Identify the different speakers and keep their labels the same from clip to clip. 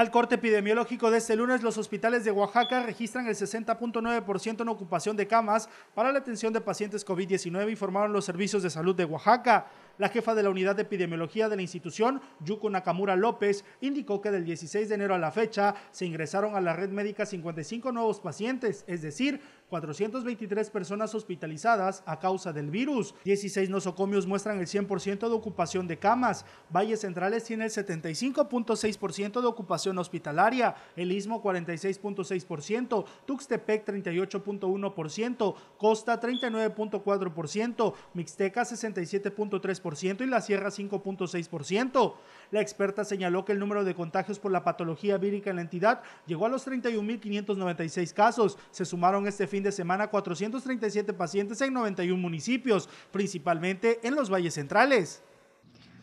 Speaker 1: Al corte epidemiológico de este lunes, los hospitales de Oaxaca registran el 60.9% en ocupación de camas para la atención de pacientes COVID-19, informaron los servicios de salud de Oaxaca. La jefa de la unidad de epidemiología de la institución, Yuko Nakamura López, indicó que del 16 de enero a la fecha se ingresaron a la red médica 55 nuevos pacientes, es decir, 423 personas hospitalizadas a causa del virus. 16 nosocomios muestran el 100% de ocupación de camas. Valles Centrales tiene el 75.6% de ocupación hospitalaria, el Istmo 46.6%, Tuxtepec 38.1%, Costa 39.4%, Mixteca 67.3%, y la sierra 5.6%. La experta señaló que el número de contagios por la patología vírica en la entidad llegó a los 31.596 casos. Se sumaron este fin de semana 437 pacientes en 91 municipios, principalmente en los valles centrales.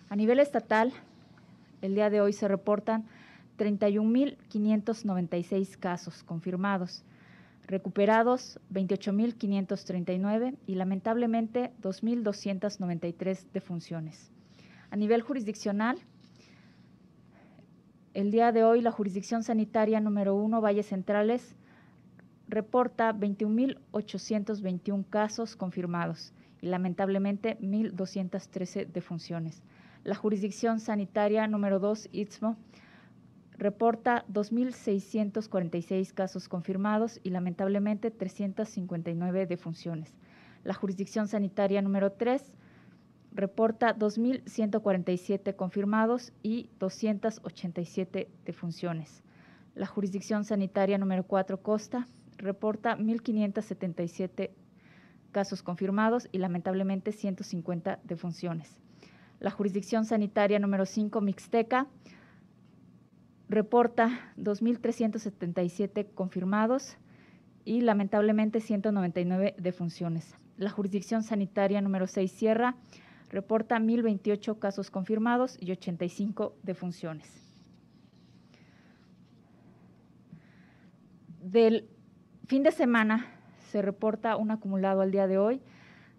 Speaker 2: A nivel estatal, el día de hoy se reportan 31.596 casos confirmados recuperados 28.539 y lamentablemente 2.293 defunciones. A nivel jurisdiccional, el día de hoy la jurisdicción sanitaria número 1, Valles Centrales, reporta 21.821 casos confirmados y lamentablemente 1.213 defunciones. La jurisdicción sanitaria número 2, Istmo, reporta 2.646 casos confirmados y lamentablemente 359 defunciones. La jurisdicción sanitaria número 3 reporta 2.147 confirmados y 287 defunciones. La jurisdicción sanitaria número 4 Costa reporta 1.577 casos confirmados y lamentablemente 150 defunciones. La jurisdicción sanitaria número 5 Mixteca reporta 2.377 confirmados y lamentablemente 199 defunciones. La jurisdicción sanitaria número 6 Sierra reporta 1.028 casos confirmados y 85 defunciones. Del fin de semana se reporta un acumulado al día de hoy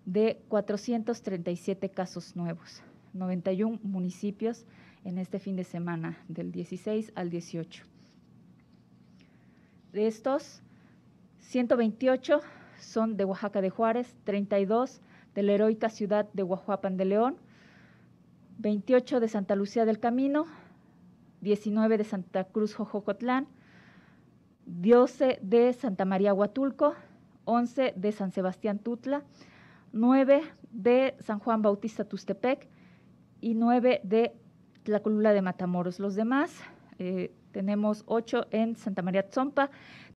Speaker 2: de 437 casos nuevos. 91 municipios en este fin de semana, del 16 al 18. De estos, 128 son de Oaxaca de Juárez, 32 de la heroica ciudad de Guajuapan de León, 28 de Santa Lucía del Camino, 19 de Santa Cruz Jojocotlán, 12 de Santa María Huatulco, 11 de San Sebastián Tutla, 9 de San Juan Bautista Tustepec, y nueve de la cúpula de Matamoros. Los demás, eh, tenemos ocho en Santa María Tzompa,